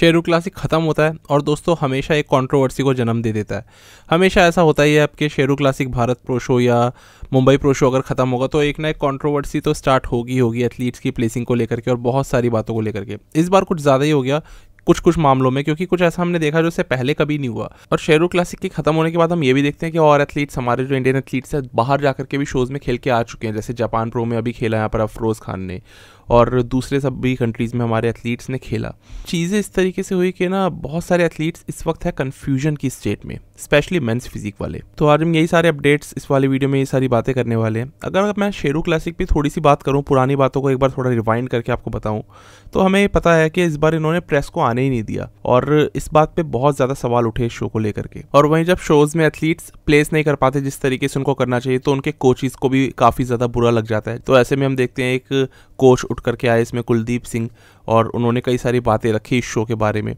Sheru classic ख़त्म होता है और दोस्तों हमेशा एक कंट्रोवर्सी को जन्म दे देता है हमेशा ऐसा होता ही है आपके Sheru classic Bharat pro show या मुंबई प्रो शो अगर ख़त्म होगा तो एक ना एक कंट्रोवर्सी तो स्टार्ट होगी होगी एथलीट्स की प्लेसिंग को लेकर के और बहुत सारी बातों को लेकर के इस बार कुछ ज़्यादा ही हो गया कुछ कुछ मामलों में क्योंकि कुछ ऐसा हमने देखा जो इससे पहले कभी नहीं हुआ और शेरू क्लासिक के खत्म होने के बाद हम ये भी देखते हैं कि और एथलीट्स हमारे जो इंडियन एथलीट्स हैं बाहर जाकर के भी शोज़ में खेल के आ चुके हैं जैसे जापान प्रो में अभी खेला यहाँ पर अफरोज़ खान ने और दूसरे सब भी कंट्रीज़ में हमारे एथलीट्स ने खेला चीज़ें इस तरीके से हुई कि ना बहुत सारे एथलीट्स इस वक्त है कन्फ्यूजन की स्टेट में स्पेशली मेंस फिजिक वाले तो आज हम यही सारे अपडेट्स इस वाले वीडियो में ये सारी बातें करने वाले हैं अगर मैं शेरू क्लासिक पर थोड़ी सी बात करूँ पुरानी बातों को एक बार थोड़ा रिवाइंड करके आपको बताऊँ तो हमें पता है कि इस बार इन्होंने प्रेस को आने ही नहीं दिया और इस बात पर बहुत ज़्यादा सवाल उठे शो को लेकर के और वहीं जब शोज़ में एथलीट्स प्लेस नहीं कर पाते जिस तरीके से उनको करना चाहिए तो उनके कोचिज़ को भी काफ़ी ज़्यादा बुरा लग जाता है तो ऐसे में हम देखते हैं एक कोच उठ करके आए इसमें कुलदीप सिंह और उन्होंने कई सारी बातें रखी इस शो के बारे में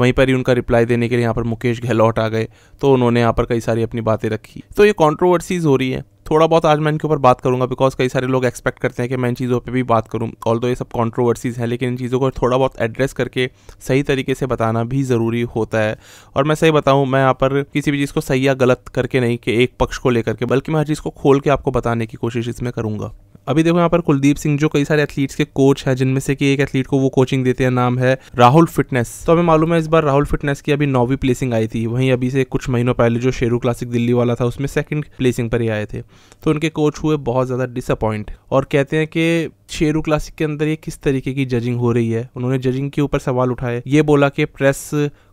वहीं पर ही उनका रिप्लाई देने के लिए यहाँ पर मुकेश गहलोत आ गए तो उन्होंने यहाँ पर कई सारी अपनी बातें रखी तो ये कॉन्ट्रोवर्सीज़ हो रही है थोड़ा बहुत आज मैं इनके ऊपर बात करूंगा बिकॉज कई सारे लोग एक्सपेक्ट करते हैं कि मैं इन चीज़ों पर भी बात करूँ ऑल ये सब कॉन्ट्रोवर्सीज़ हैं लेकिन इन चीज़ों को थोड़ा बहुत एड्रेस करके सही तरीके से बताना भी ज़रूरी होता है और मैं सही बताऊँ मैं यहाँ पर किसी भी चीज़ को सही या गलत करके नहीं कि एक पक्ष को लेकर के बल्कि मैं हर चीज़ को खोल के आपको बताने की कोशिश इसमें करूँगा अभी देखो यहाँ पर कुलदीप सिंह जो कई सारे एथलीट्स के कोच है जिनमें से कि एक एथलीट को वो कोचिंग देते हैं नाम है राहुल फिटनेस तो हमें मालूम है इस बार राहुल फिटनेस की अभी नौवीं प्लेसिंग आई थी वहीं अभी से कुछ महीनों पहले जो शेरू क्लासिक दिल्ली वाला था उसमें सेकंड प्लेसिंग पर ही आए थे तो उनके कोच हुए बहुत ज़्यादा डिसअपॉइंट और कहते हैं कि शेरू क्लासिक के अंदर ये किस तरीके की जजिंग हो रही है उन्होंने जजिंग के ऊपर सवाल उठाए ये बोला कि प्रेस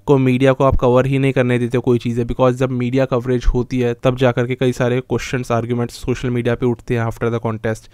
को मीडिया को आप कवर ही नहीं करने देते कोई चीज़ें बिकॉज जब मीडिया कवरेज होती है तब जा के कई सारे क्वेश्चंस आर्ग्यूमेंट्स सोशल मीडिया पे उठते हैं आफ्टर द कॉन्टेस्ट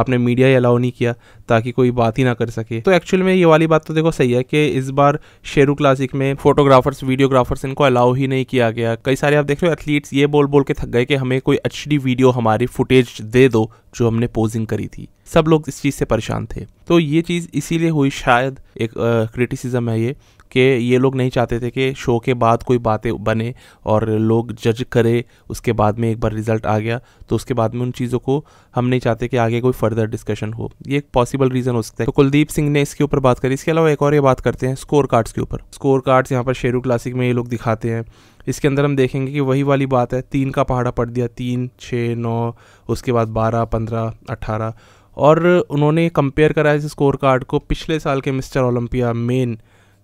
आपने मीडिया ही अलाउ नहीं किया ताकि कोई बात ही ना कर सके तो एक्चुअल में ये वाली बात तो देखो सही है कि इस बार शेरू क्लासिक में फोटोग्राफर्स वीडियोग्राफर्स इनको अलाउ ही नहीं किया गया कई सारे आप देख रहे हो एथलीट्स ये बोल बोल के थक गए कि हमें कोई एच वीडियो हमारी फुटेज दे दो जो हमने पोजिंग करी थी सब लोग इस चीज़ से परेशान थे तो ये चीज़ इसीलिए हुई शायद एक क्रिटिसिज्म है ये कि ये लोग नहीं चाहते थे कि शो के बाद कोई बातें बने और लोग जज करें उसके बाद में एक बार रिजल्ट आ गया तो उसके बाद में उन चीज़ों को हम नहीं चाहते कि आगे कोई फर्दर डिस्कशन हो ये एक पॉसिबल रीज़न हो सकता है तो कुलदीप सिंह ने इसके ऊपर बात करी इसके अलावा एक और ये बात करते हैं स्कोर कार्ड्स के ऊपर स्कोर कार्ड्स यहाँ पर शेरू क्लासिक में ये लोग दिखाते हैं इसके अंदर हम देखेंगे कि वही वाली बात है तीन का पहाड़ा पड़ दिया तीन छः नौ उसके बाद बारह पंद्रह अट्ठारह और उन्होंने कंपेयर करा इस स्कोर कार्ड को पिछले साल के Mister Olympia men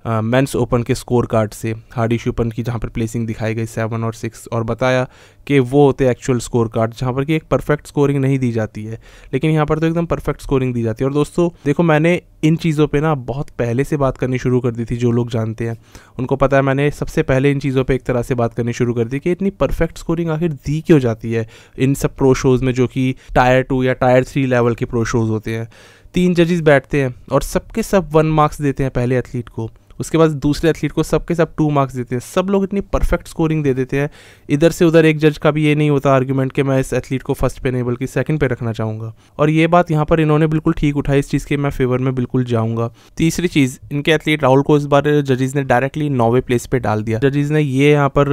men's open के स्कोर कार्ड से हार्डिश ओपन की जहाँ पर प्लेसिंग दिखाई गई सेवन और सिक्स और बताया कि वो होते एक्चुअल स्कोर कार्ड जहाँ पर कि एक परफेक्ट स्कोरिंग नहीं दी जाती है लेकिन यहाँ पर तो एकदम परफेक्ट स्कोरिंग दी जाती है और दोस्तों देखो मैंने इन चीज़ों पे ना बहुत पहले से बात करनी शुरू कर दी थी जो लोग जानते हैं उनको पता है मैंने सबसे पहले इन चीज़ों पर एक तरह से बात करनी शुरू कर दी कि इतनी परफेक्ट स्कोरिंग आखिर दी क्यों जाती है इन सब प्रो शोज़ में जो कि टायर टू या टायर थ्री लेवल के प्रो शोज़ होते हैं तीन जजेस बैठते हैं और सबके सब वन मार्क्स देते हैं पहले एथलीट को उसके बाद दूसरे एथलीट को सबके सब टू मार्क्स देते हैं सब लोग इतनी परफेक्ट स्कोरिंग दे देते हैं इधर से उधर एक जज का भी ये नहीं होता आर्ग्यूमेंट कि मैं इस एथलीट को फर्स्ट पे नहीं बल्कि सेकंड पे रखना चाहूँगा और ये बात यहाँ पर इन्होंने बिल्कुल ठीक उठाई इस चीज़ के मैं फेवर में बिल्कुल जाऊँगा तीसरी चीज़ इनके एथलीट राहुल को इस बार जजेज ने डायरेक्टली नौवे प्लेस पर डाल दिया जजेज ने ये यहाँ पर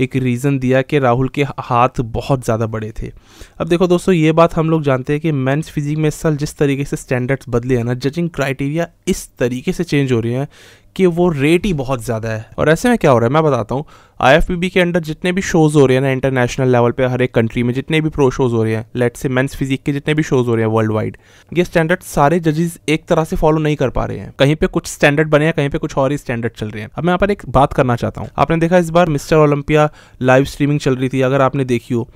एक रीज़न दिया कि राहुल के हाथ बहुत ज़्यादा बड़े थे अब देखो दोस्तों ये बात हम लोग जानते हैं कि मेन्स फिजिक में इस साल जिस तरीके से स्टैंडर्ड्स बदले हैं ना जजिंग क्राइटेरिया इस तरीके से चेंज हो रहे हैं कि वो रेट ही बहुत ज़्यादा है और ऐसे में क्या हो रहा है मैं बताता हूँ आई के अंडर जितने भी शोज़ हो रहे हैं ना इंटरनेशनल लेवल पे हर एक कंट्री में जितने भी प्रो शोज़ हो रहे हैं लेट से मेंस फिजिक के जितने भी शोज़ हो रहे हैं वर्ल्ड वाइड ये स्टैंडर्ड सारे जजेस एक तरह से फॉलो नहीं कर पा रहे हैं कहीं पे कुछ स्टैंडर्ड बने हैं कहीं पे कुछ और ही स्टैंडर्ड चल रहे हैं अब मैं यहाँ पर एक बात करना चाहता हूँ आपने देखा इस बार मिस्टर ओलंपिया लाइव स्ट्रीमिंग चल रही थी अगर आपने देखी हो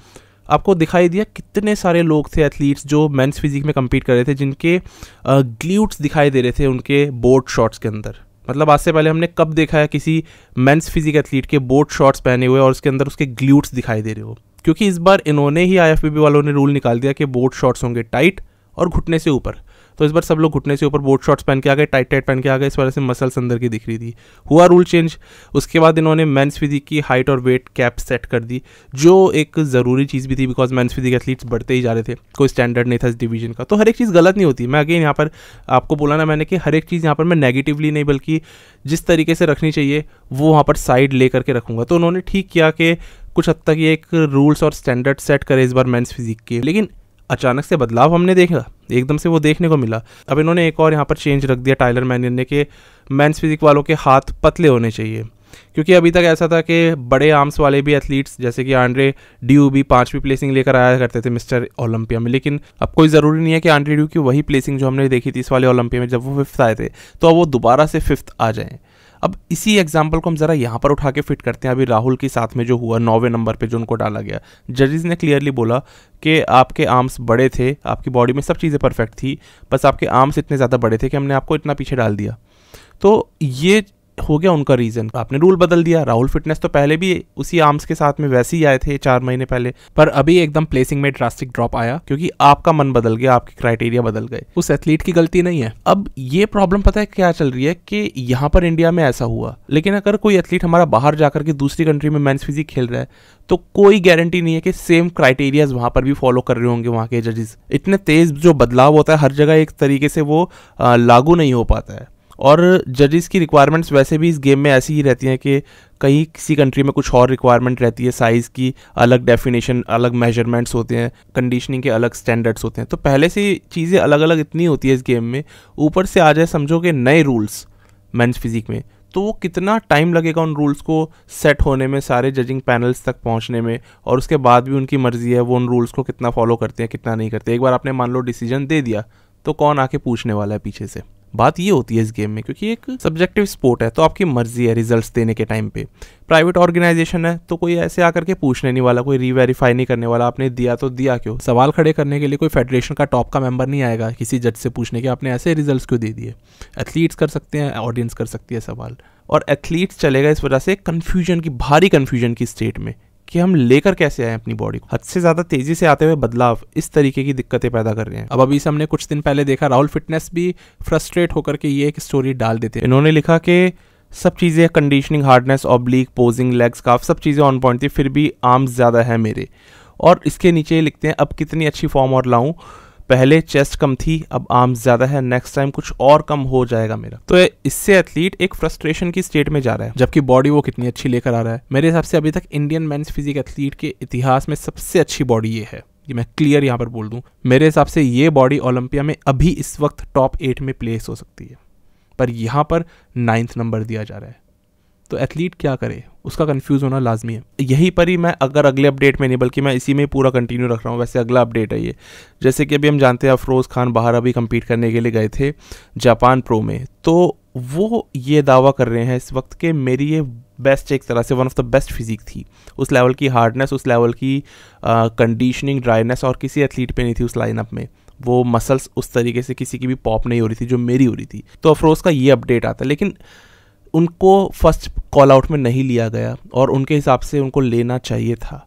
आपको दिखाई दिया कितने सारे लोग थे एथलीट्स जो मेंस फिजिक में कम्पीट कर रहे थे जिनके ग्ल्यूट्स दिखाई दे रहे थे उनके बोर्ड शॉट्स के अंदर मतलब आज से पहले हमने कब देखा है किसी मेंस फिजिक एथलीट के बोट शॉर्ट्स पहने हुए और उसके अंदर उसके ग्लूट्स दिखाई दे रहे हो क्योंकि इस बार इन्होंने ही आई वालों ने रूल निकाल दिया कि बोट शॉर्ट्स होंगे टाइट और घुटने से ऊपर तो इस बार सब लोग घुटने से ऊपर बोर्ड शॉट्स पहन के आ गए टाइट टाइट पहन के आ गए इस वजह से मसल्स अंदर की दिख रही थी हुआ रूल चेंज उसके बाद इन्होंने मैंस फिजिक की हाइट और वेट कैप सेट कर दी जो एक ज़रूरी चीज़ भी थी बिकॉज मैंस फिजिक एथलीट्स बढ़ते ही जा रहे थे कोई स्टैंडर्ड नहीं था इस डिवीजन का तो हर एक चीज़ गलत नहीं होती मैं अगेन यहाँ पर आपको बोला ना मैंने कि हर एक चीज़ यहाँ पर मैं नेगेटिवली नहीं बल्कि जिस तरीके से रखनी चाहिए वो वहाँ पर साइड ले करके रखूँगा तो उन्होंने ठीक किया कि कुछ हद तक ये एक रूल्स और स्टैंडर्ड सेट करे इस बार मेंस फिजिक के लेकिन अचानक से बदलाव हमने देखा एकदम से वो देखने को मिला अब इन्होंने एक और यहाँ पर चेंज रख दिया टाइलर मैनियन ने कि मैंस फिजिक वालों के हाथ पतले होने चाहिए क्योंकि अभी तक ऐसा था कि बड़े आर्म्स वाले भी एथलीट्स जैसे कि आंड्रे ड्यू भी पांचवी प्लेसिंग लेकर आया करते थे मिस्टर ओलंपिया में लेकिन अब कोई ज़रूरी नहीं है कि आंड्रे ड्यू की वही प्लेसिंग जो हमने देखी थी इस वाले ओलंपिया में जब वो फिफ्थ आए थे तो अब वो दोबारा से फिफ्थ आ जाएँ अब इसी एग्जाम्पल को हम ज़रा यहाँ पर उठा के फिट करते हैं अभी राहुल के साथ में जो हुआ नौवे नंबर पर जो उनको डाला गया जजेज ने क्लियरली बोला कि आपके आर्म्स बड़े थे आपकी बॉडी में सब चीज़ें परफेक्ट थी बस आपके आर्म्स इतने ज़्यादा बड़े थे कि हमने आपको इतना पीछे डाल दिया तो ये हो गया उनका रीज़न आपने रूल बदल दिया राहुल फिटनेस तो पहले भी उसी आर्म्स के साथ में वैसे ही आए थे चार महीने पहले पर अभी एकदम प्लेसिंग में ड्रास्टिक ड्रॉप आया क्योंकि आपका मन बदल गया आपके क्राइटेरिया बदल गए उस एथलीट की गलती नहीं है अब ये प्रॉब्लम पता है क्या चल रही है कि यहाँ पर इंडिया में ऐसा हुआ लेकिन अगर कोई एथलीट हमारा बाहर जाकर के दूसरी कंट्री में मैंस फिजिक खेल रहा है तो कोई गारंटी नहीं है कि सेम क्राइटेरियाज वहाँ पर भी फॉलो कर रहे होंगे वहाँ के जजेस इतने तेज जो बदलाव होता है हर जगह एक तरीके से वो लागू नहीं हो पाता है और जजेस की रिक्वायरमेंट्स वैसे भी इस गेम में ऐसी ही रहती हैं कि कहीं किसी कंट्री में कुछ और रिक्वायरमेंट रहती है साइज़ की अलग डेफिनेशन अलग मेजरमेंट्स होते हैं कंडीशनिंग के अलग स्टैंडर्ड्स होते हैं तो पहले से चीज़ें अलग अलग इतनी होती है इस गेम में ऊपर से आ जाए समझो कि नए रूल्स मेंस फिजिक में तो वो कितना टाइम लगेगा उन रूल्स को सेट होने में सारे जजिंग पैनल्स तक पहुंचने में और उसके बाद भी उनकी मर्ज़ी है वो उन रूल्स को कितना फॉलो करते हैं कितना नहीं करते एक बार आपने मान लो डिसीजन दे दिया तो कौन आके पूछने वाला है पीछे से बात ये होती है इस गेम में क्योंकि एक सब्जेक्टिव स्पोर्ट है तो आपकी मर्जी है रिजल्ट्स देने के टाइम पे प्राइवेट ऑर्गेनाइजेशन है तो कोई ऐसे आकर के पूछने नहीं वाला कोई रीवेरीफाई नहीं करने वाला आपने दिया तो दिया क्यों सवाल खड़े करने के लिए कोई फेडरेशन का टॉप का मेंबर नहीं आएगा किसी जज से पूछने के आपने ऐसे रिजल्ट क्यों दे दिए एथलीट्स कर सकते हैं ऑडियंस कर सकती है सवाल और एथलीट्स चलेगा इस वजह से कन्फ्यूजन की भारी कन्फ्यूजन की स्टेट में कि हम लेकर कैसे आए अपनी बॉडी को हद से ज्यादा तेजी से आते हुए बदलाव इस तरीके की दिक्कतें पैदा कर रहे हैं अब अभी से हमने कुछ दिन पहले देखा राहुल फिटनेस भी फ्रस्ट्रेट होकर के ये एक स्टोरी डाल देते हैं इन्होंने लिखा कि सब चीज़ें conditioning hardness oblique posing legs calf सब चीज़ें ऑन पॉइंट थी फिर भी आर्म्स ज़्यादा है मेरे और इसके नीचे लिखते हैं अब कितनी अच्छी फॉर्म और लाऊं पहले चेस्ट कम थी अब आर्म्स ज़्यादा है नेक्स्ट टाइम कुछ और कम हो जाएगा मेरा तो इससे एथलीट एक फ्रस्ट्रेशन की स्टेट में जा रहा है जबकि बॉडी वो कितनी अच्छी लेकर आ रहा है मेरे हिसाब से अभी तक इंडियन मेन्स फिजिक एथलीट के इतिहास में सबसे अच्छी बॉडी ये है ये मैं क्लियर यहाँ पर बोल दूँ मेरे हिसाब से ये बॉडी ओलंपिया में अभी इस वक्त टॉप एट में प्लेस हो सकती है पर यहाँ पर नाइन्थ नंबर दिया जा रहा है तो एथलीट क्या करे उसका कन्फ्यूज होना लाजमी है यहीं पर ही मैं अगर अगले अपडेट में नहीं बल्कि मैं इसी में पूरा कंटिन्यू रख रहा हूँ वैसे अगला अपडेट है ये जैसे कि अभी हम जानते हैं अफरोज़ खान बाहर अभी कम्पीट करने के लिए गए थे जापान प्रो में तो वो ये दावा कर रहे हैं इस वक्त के मेरी ये बेस्ट एक तरह से one of the best physique थी उस लेवल की हार्डनेस उस लेवल की कंडीशनिंग ड्राइनेस और किसी एथलीट पे नहीं थी उस लाइनअप में वो मसल्स उस तरीके से किसी की भी पॉप नहीं हो रही थी जो मेरी हो रही थी तो अफरोज़ का ये अपडेट आता है लेकिन उनको फर्स्ट कॉल आउट में नहीं लिया गया और उनके हिसाब से उनको लेना चाहिए था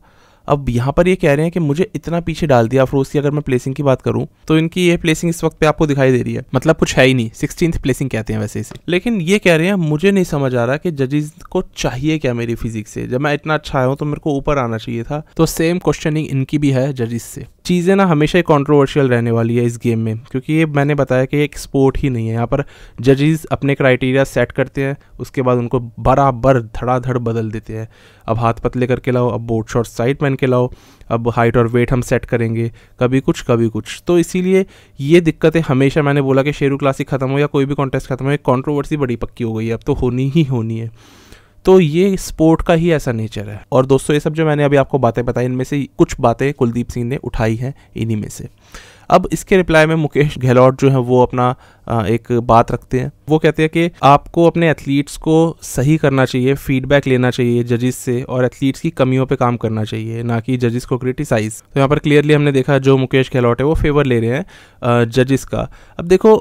अब यहाँ पर ये कह रहे हैं कि मुझे इतना पीछे डाल दिया अफरोज की अगर मैं प्लेसिंग की बात करूँ तो इनकी ये प्लेसिंग इस वक्त पे आपको दिखाई दे रही है मतलब कुछ है ही नहीं सिक्सटीन प्लेसिंग कहते हैं वैसे इसे लेकिन ये कह रहे हैं मुझे नहीं समझ आ रहा कि जजेस को चाहिए क्या मेरी फिजिक्स से जब मैं इतना अच्छा आया हूँ तो मेरे को ऊपर आना चाहिए था तो सेम क्वेश्चनिंग इनकी भी है जजेस से चीज़ें ना हमेशा ही कॉन्ट्रोवर्शियल रहने वाली है इस गेम में क्योंकि ये मैंने बताया कि एक स्पोर्ट ही नहीं है यहाँ पर जजेस अपने क्राइटेरिया सेट करते हैं उसके बाद उनको बराबर धड़ाधड़ बदल देते हैं अब हाथ पतले करके लाओ अब बोट शॉर्ट साइड पहन के लाओ अब हाइट और वेट हम सेट करेंगे कभी कुछ कभी कुछ तो इसीलिए ये दिक्कतें हमेशा मैंने बोला कि शेरू क्लासिक ख़त्म हो या कोई भी कॉन्टेस्ट ख़त्म हो एक कॉन्ट्रोवर्सी बड़ी पक्की हो गई है अब तो होनी ही होनी है तो ये स्पोर्ट का ही ऐसा नेचर है और दोस्तों ये सब जो मैंने अभी आपको बातें बताई इनमें से कुछ बातें कुलदीप सिंह ने उठाई हैं इन्हीं में से अब इसके रिप्लाई में मुकेश गहलोत जो है वो अपना एक बात रखते हैं वो कहते हैं कि आपको अपने एथलीट्स को सही करना चाहिए फीडबैक लेना चाहिए जजेस से और एथलीट्स की कमियों पे काम करना चाहिए ना कि जजेस को क्रिटिसाइज तो यहाँ पर क्लियरली हमने देखा जो मुकेश गहलोत है वो फेवर ले रहे हैं जजेस का अब देखो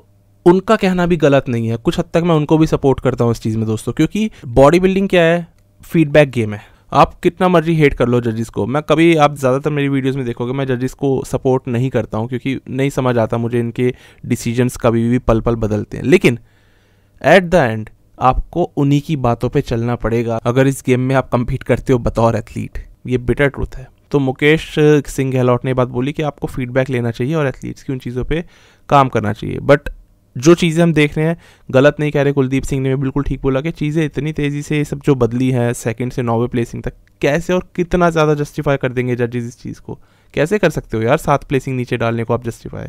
उनका कहना भी गलत नहीं है कुछ हद तक मैं उनको भी सपोर्ट करता हूँ इस चीज़ में दोस्तों क्योंकि बॉडी बिल्डिंग क्या है फीडबैक गेम है आप कितना मर्जी हेट कर लो जजेस को मैं कभी आप ज़्यादातर मेरी वीडियोस में देखोगे मैं जजेस को सपोर्ट नहीं करता हूँ क्योंकि नहीं समझ आता मुझे इनके डिसीजंस कभी भी पल पल बदलते हैं लेकिन एट द एंड आपको उन्हीं की बातों पे चलना पड़ेगा अगर इस गेम में आप कम्पीट करते हो बतौर एथलीट ये बिटर ट्रूथ है तो मुकेश सिंह गहलोत ने बात बोली कि आपको फीडबैक लेना चाहिए और एथलीट्स की उन चीज़ों पर काम करना चाहिए बट जो चीज़ें हम देख रहे हैं गलत नहीं कह रहे कुलदीप सिंह ने बिल्कुल ठीक बोला कि चीज़ें इतनी तेज़ी से ये सब जो बदली है सेकंड से नौवे प्लेसिंग तक कैसे और कितना ज़्यादा जस्टिफाई कर देंगे जजेज इस चीज़ को कैसे कर सकते हो यार सात प्लेसिंग नीचे डालने को आप जस्टिफाई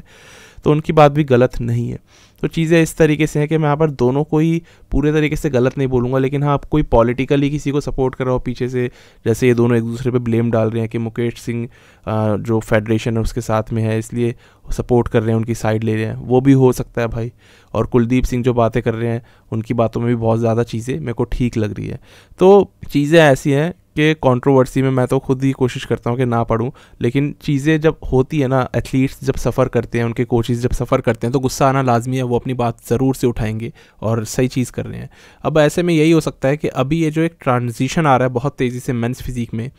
तो उनकी बात भी गलत नहीं है तो चीज़ें इस तरीके से हैं कि मैं यहाँ पर दोनों को ही पूरे तरीके से गलत नहीं बोलूँगा लेकिन हाँ आप कोई पॉलिटिकली किसी को सपोर्ट कर रहा हो पीछे से जैसे ये दोनों एक दूसरे पर ब्लेम डाल रहे हैं कि मुकेश सिंह जो फेडरेशन है उसके साथ में है इसलिए सपोर्ट कर रहे हैं उनकी साइड ले रहे हैं वो भी हो सकता है भाई और कुलदीप सिंह जो बातें कर रहे हैं उनकी बातों में भी बहुत ज़्यादा चीज़ें मेरे को ठीक लग रही है तो चीज़ें ऐसी हैं के कंट्रोवर्सी में मैं तो खुद ही कोशिश करता हूँ कि ना पढ़ूँ लेकिन चीज़ें जब होती है ना एथलीट्स जब सफ़र करते हैं उनके कोचेज़ जब सफ़र करते हैं तो गुस्सा आना लाजमी है वो अपनी बात ज़रूर से उठाएंगे और सही चीज़ कर रहे हैं अब ऐसे में यही हो सकता है कि अभी ये जो एक ट्रांजिशन आ रहा है बहुत तेज़ी से मेन्स फिज़ीक में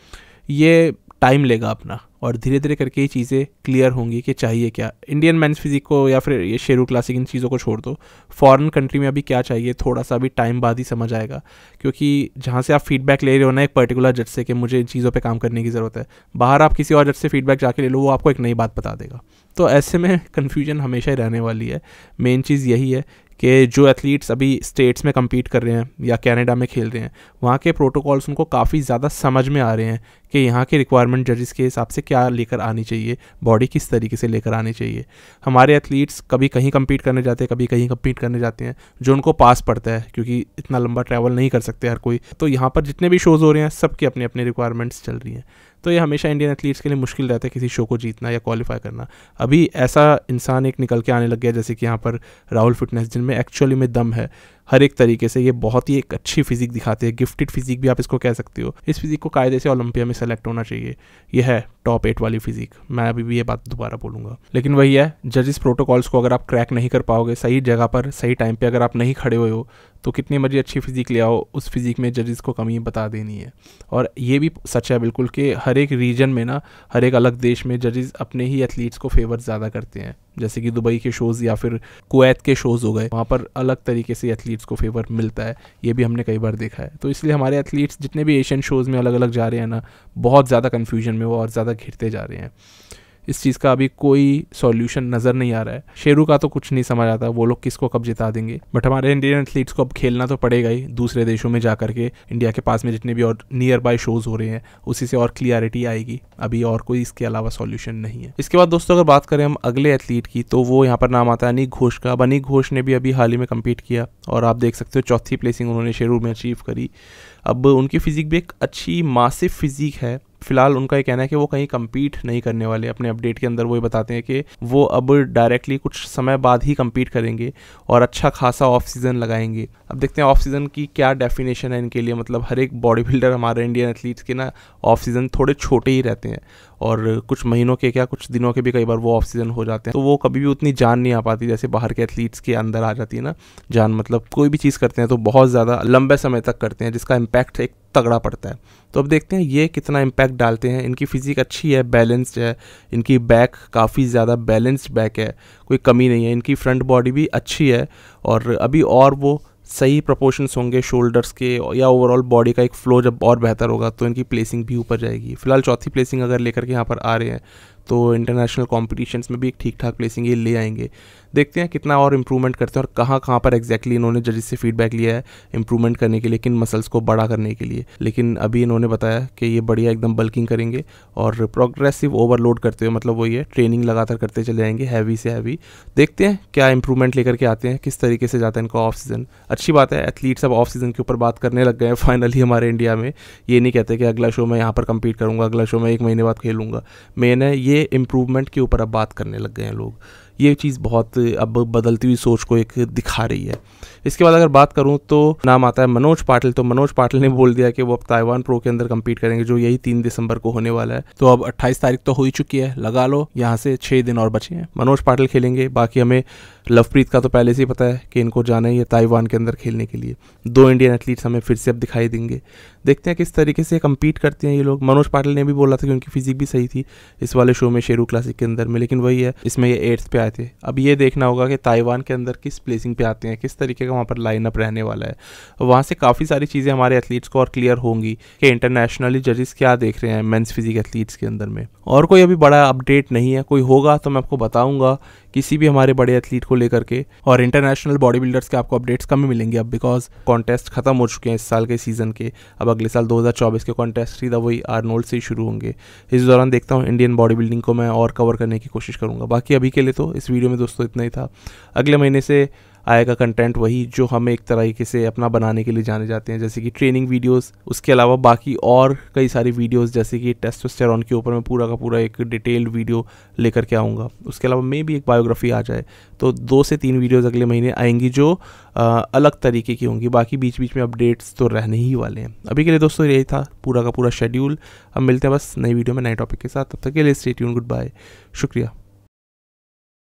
ये टाइम लेगा अपना और धीरे धीरे करके ये चीज़ें क्लियर होंगी कि चाहिए क्या इंडियन मैंस फिजिक को या फिर ये शेरू क्लासिक इन चीज़ों को छोड़ दो फॉरेन कंट्री में अभी क्या चाहिए थोड़ा सा अभी टाइम बाद ही समझ आएगा क्योंकि जहाँ से आप फीडबैक ले रहे हो ना एक पर्टिकुलर जज से कि मुझे इन चीज़ों पर काम करने की ज़रूरत है बाहर आप किसी और जज से फीडबैक जाके ले लो वो आपको एक नई बात बता देगा तो ऐसे में कन्फ्यूजन हमेशा ही रहने वाली है मेन चीज़ यही है कि जो एथलीट्स अभी स्टेट्स में कम्पीट कर रहे हैं या कैनेडा में खेल रहे हैं वहाँ के प्रोटोकॉल्स उनको काफ़ी ज़्यादा समझ में आ रहे हैं कि यहाँ के रिक्वायरमेंट जजेस के हिसाब से क्या लेकर आनी चाहिए बॉडी किस तरीके से लेकर आनी चाहिए हमारे एथलीट्स कभी कहीं कम्पीट करने जाते हैं कभी कहीं कम्पीट करने जाते हैं जो उनको पास पड़ता है क्योंकि इतना लंबा ट्रैवल नहीं कर सकते हर कोई तो यहाँ पर जितने भी शोज़ हो रहे हैं सबके अपने अपने रिक्वायरमेंट्स चल रही हैं तो ये हमेशा इंडियन एथलीट्स के लिए मुश्किल रहता है किसी शो को जीतना या क्वालिफाई करना अभी ऐसा इंसान एक निकल के आने लग गया जैसे कि यहाँ पर राहुल फिटनेस जिनमें एक्चुअली में दम है हर एक तरीके से ये बहुत ही एक अच्छी फिजिक दिखाते हैं गिफ्टेड फिजिक भी आप इसको कह सकते हो इस फिजिक को कायदे से ओलंपिया में सेलेक्ट होना चाहिए यह है टॉप एट वाली फिजिक मैं अभी भी ये बात दोबारा बोलूँगा लेकिन वही है जजिस प्रोटोकॉल्स को अगर आप क्रैक नहीं कर पाओगे सही जगह पर सही टाइम पर अगर आप नहीं खड़े हुए हो तो कितनी मर्जी अच्छी फिजिक ले आओ उस फिजिक में जजिस को कमी बता देनी है और ये भी सच है बिल्कुल कि हर एक रीजन में ना हर एक अलग देश में जजिस अपने ही एथलीट्स को फेवर ज़्यादा करते हैं जैसे कि दुबई के शोज़ या फिर कुवैत के शोज़ हो गए वहाँ पर अलग तरीके से एथलीट्स को फेवर मिलता है ये भी हमने कई बार देखा है तो इसलिए हमारे एथलीट्स जितने भी एशियन शोज़ में अलग अलग जा रहे हैं ना बहुत ज़्यादा कन्फ्यूजन में वो और ज़्यादा घिरते जा रहे हैं इस चीज़ का अभी कोई सॉल्यूशन नज़र नहीं आ रहा है शेरू का तो कुछ नहीं समझ आता वो लोग किसको कब जिता देंगे बट हमारे इंडियन एथलीट्स को अब खेलना तो पड़ेगा ही दूसरे देशों में जा करके इंडिया के पास में जितने भी और नियर बाय शोज हो रहे हैं उसी से और क्लियरिटी आएगी अभी और कोई इसके अलावा सॉल्यूशन नहीं है इसके बाद दोस्तों अगर बात करें हम अगले एथलीट की तो वो यहाँ पर नाम आता है अनिक घोष का अब अनिक घोष ने भी अभी हाल ही में कम्पीट किया और आप देख सकते हो चौथी प्लेसिंग उन्होंने शेरू में अचीव करी अब उनकी फ़िज़िक भी एक अच्छी मासिफ फ़िज़िक है फिलहाल उनका ये कहना है कि वो कहीं कम्पीट नहीं करने वाले अपने अपडेट के अंदर वो ये बताते हैं कि वो अब डायरेक्टली कुछ समय बाद ही कम्पीट करेंगे और अच्छा खासा ऑफ सीज़न लगाएंगे अब देखते हैं ऑफ सीज़न की क्या डेफिनेशन है इनके लिए मतलब हर एक बॉडी बिल्डर हमारे इंडियन एथलीट्स के ना ऑफ सीज़न थोड़े छोटे ही रहते हैं और कुछ महीनों के क्या कुछ दिनों के भी कई बार वो ऑफ सीजन हो जाते हैं तो वो कभी भी उतनी जान नहीं आ पाती जैसे बाहर के एथलीट्स के अंदर आ जाती है ना जान मतलब कोई भी चीज़ करते हैं तो बहुत ज़्यादा लंबे समय तक करते हैं जिसका इम्पैक्ट एक तगड़ा पड़ता है तो अब देखते हैं ये कितना इम्पैक्ट डालते हैं इनकी फिज़िक अच्छी है बैलेंस्ड है इनकी बैक काफ़ी ज़्यादा बैलेंस्ड बैक है कोई कमी नहीं है इनकी फ्रंट बॉडी भी अच्छी है और अभी और वो सही प्रोपोर्शंस होंगे शोल्डर्स के या ओवरऑल बॉडी का एक फ्लो जब और बेहतर होगा तो इनकी प्लेसिंग भी ऊपर जाएगी फिलहाल चौथी प्लेसिंग अगर लेकर के यहाँ पर आ रहे हैं तो इंटरनेशनल कॉम्पिटिशन्स में भी एक ठीक ठाक प्लेसिंग ये ले आएंगे देखते हैं कितना और इम्प्रूवमेंट करते हैं और कहाँ कहाँ पर एग्जैक्टली इन्होंने जजेस से फीडबैक लिया है इम्प्रूवमेंट करने के लिए किन मसल्स को बड़ा करने के लिए लेकिन अभी इन्होंने बताया कि ये बढ़िया एकदम बल्किंग करेंगे और प्रोग्रेसिव ओवरलोड करते हुए मतलब वही है ट्रेनिंग लगातार करते चले जाएंगे हैवी से हैवी देखते हैं क्या इंप्रूवमेंट लेकर के आते हैं किस तरीके से जाता है इनका ऑफ सीज़न अच्छी बात है एथलीट्स अब ऑफ सीज़न के ऊपर बात करने लग गए हैं फाइनली हमारे इंडिया में ये नहीं कहते कि अगला शो मैं यहाँ पर कम्पीट करूँगा अगला शो मैं एक महीने बाद खेलूंगा मेन है ये इंप्रूवमेंट के ऊपर अब बात करने लग गए हैं लोग ये चीज़ बहुत अब बदलती हुई सोच को एक दिखा रही है इसके बाद अगर बात करूँ तो नाम आता है मनोज पाटिल तो मनोज पाटिल ने बोल दिया कि वो अब ताइवान प्रो के अंदर कम्पीट करेंगे जो यही तीन दिसंबर को होने वाला है तो अब अट्ठाईस तारीख तो हो ही चुकी है लगा लो यहाँ से छः दिन और बचे हैं मनोज पाटिल खेलेंगे बाकी हमें लवप्रीत का तो पहले से ही पता है कि इनको जाना ही है ताइवान के अंदर खेलने के लिए दो इंडियन एथलीट्स हमें फिर से अब दिखाई देंगे देखते हैं किस तरीके से कम्पीट करते हैं ये लोग मनोज पाटिल ने भी बोला था कि उनकी फिजिक भी सही थी इस वाले शो में शेरू क्लासिक के अंदर में लेकिन वही है इसमें ये एट्थ पे आए थे अब ये देखना होगा कि ताइवान के अंदर किस प्लेसिंग पे आते हैं किस तरीके का वहाँ पर लाइनअप रहने वाला है वहाँ से काफ़ी सारी चीज़ें हमारे एथलीट्स को और क्लियर होंगी कि इंटरनेशनली जजेस क्या देख रहे हैं मेन्स फिजिक एथलीट्स के अंदर में और कोई अभी बड़ा अपडेट नहीं है कोई होगा तो मैं आपको बताऊँगा किसी भी हमारे बड़े एथलीट को लेकर के और इंटरनेशनल बॉडी बिल्डर्स के आपको अपडेट्स कम ही मिलेंगे अब बिकॉज कॉन्टेस्ट खत्म हो चुके हैं इस साल के सीजन के अब अगले साल दो के कॉन्टेस्ट सीधा वही आर्नोल्ड से ही शुरू होंगे इस दौरान देखता हूँ इंडियन बॉडी बिल्डिंग को मैं और कवर करने की कोशिश करूँगा बाकी अभी के लिए तो इस वीडियो में दोस्तों इतना ही था अगले महीने से आएगा कंटेंट वही जो हम एक तरीके से अपना बनाने के लिए जाने जाते हैं जैसे कि ट्रेनिंग वीडियोस उसके अलावा बाकी और कई सारी वीडियोस जैसे कि टेस्टोस्टेरॉन के ऊपर मैं पूरा का पूरा एक डिटेल्ड वीडियो लेकर के आऊँगा उसके अलावा मे भी एक बायोग्राफी आ जाए तो दो से तीन वीडियोज़ अगले महीने आएंगी जो आ, अलग तरीके की होंगी बाकी बीच बीच में अपडेट्स तो रहने ही वाले हैं अभी के लिए दोस्तों यही था पूरा का पूरा शेड्यूल अब मिलते हैं बस नई वीडियो में नए टॉपिक के साथ तब तक के लिए स्टेट गुड बाय शुक्रिया